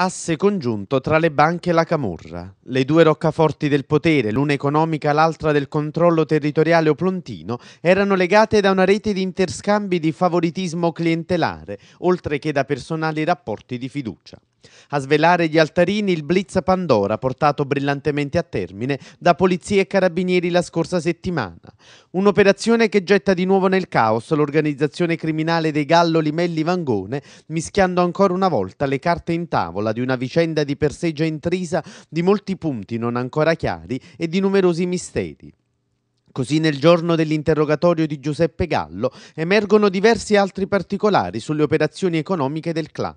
Asse congiunto tra le banche e la camorra, le due roccaforti del potere, l'una economica, l'altra del controllo territoriale oplontino, erano legate da una rete di interscambi di favoritismo clientelare, oltre che da personali rapporti di fiducia. A svelare gli altarini il blitz Pandora portato brillantemente a termine da polizia e carabinieri la scorsa settimana. Un'operazione che getta di nuovo nel caos l'organizzazione criminale dei Gallo Limelli Vangone, mischiando ancora una volta le carte in tavola di una vicenda di per sé già intrisa di molti punti non ancora chiari e di numerosi misteri. Così nel giorno dell'interrogatorio di Giuseppe Gallo emergono diversi altri particolari sulle operazioni economiche del clan.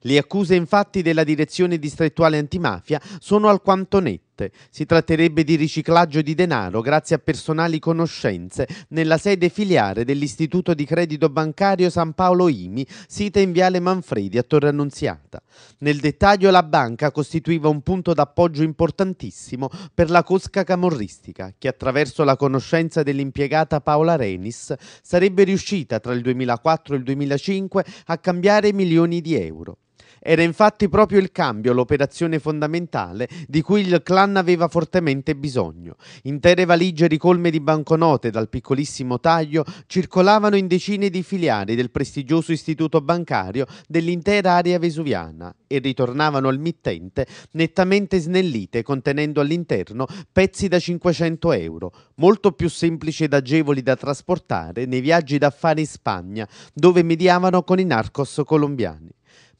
Le accuse infatti della direzione distrettuale antimafia sono alquanto nette sorte. Si tratterebbe di riciclaggio di denaro grazie a personali conoscenze nella sede filiare dell'Istituto di Credito Bancario San Paolo Imi, sita in Viale Manfredi a Torre Annunziata. Nel dettaglio la banca costituiva un punto d'appoggio importantissimo per la cosca camorristica, che attraverso la conoscenza dell'impiegata Paola Renis sarebbe riuscita tra il 2004 e il 2005 a cambiare milioni di euro. Era infatti proprio il cambio l'operazione fondamentale di cui il clan aveva fortemente bisogno. Intere valigie ricolme di banconote dal piccolissimo taglio circolavano in decine di filiali del prestigioso istituto bancario dell'intera area vesuviana e ritornavano al mittente nettamente snellite contenendo all'interno pezzi da 500 euro, molto più semplici ed agevoli da trasportare nei viaggi d'affari in Spagna dove mediavano con i narcos colombiani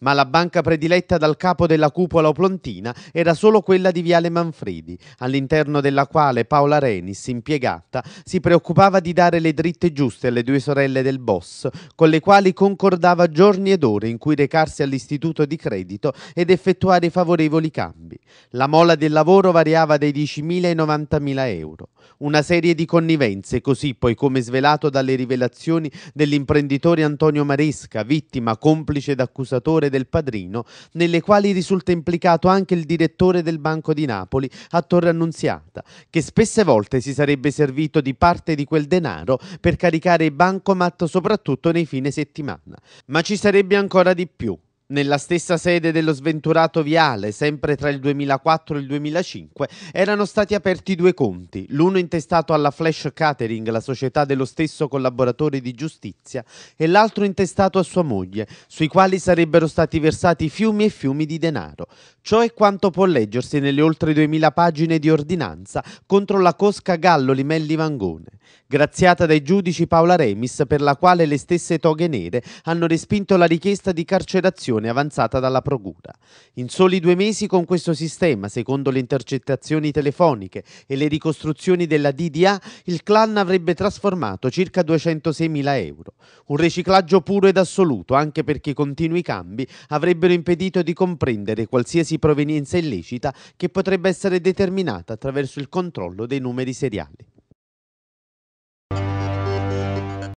ma la banca prediletta dal capo della cupola oplontina era solo quella di Viale Manfredi, all'interno della quale Paola Renis, impiegata, si preoccupava di dare le dritte giuste alle due sorelle del boss, con le quali concordava giorni ed ore in cui recarsi all'istituto di credito ed effettuare i favorevoli cambi. La mola del lavoro variava dai 10.000 ai 90.000 euro. Una serie di connivenze, così poi come svelato dalle rivelazioni dell'imprenditore Antonio Maresca, vittima, complice ed accusatore del Padrino, nelle quali risulta implicato anche il direttore del Banco di Napoli a Torre Annunziata, che spesse volte si sarebbe servito di parte di quel denaro per caricare i bancomat soprattutto nei fine settimana. Ma ci sarebbe ancora di più. Nella stessa sede dello sventurato viale, sempre tra il 2004 e il 2005, erano stati aperti due conti, l'uno intestato alla Flash Catering, la società dello stesso collaboratore di giustizia, e l'altro intestato a sua moglie, sui quali sarebbero stati versati fiumi e fiumi di denaro. Ciò è quanto può leggersi nelle oltre 2000 pagine di ordinanza contro la Cosca Gallo Limelli Vangone, graziata dai giudici Paola Remis per la quale le stesse toghe nere hanno respinto la richiesta di carcerazione comunicazione avanzata dalla Procura. In soli due mesi con questo sistema, secondo le intercettazioni telefoniche e le ricostruzioni della DDA, il clan avrebbe trasformato circa 206.000 euro. Un riciclaggio puro ed assoluto, anche perché i continui cambi avrebbero impedito di comprendere qualsiasi provenienza illecita che potrebbe essere determinata attraverso il controllo dei numeri seriali.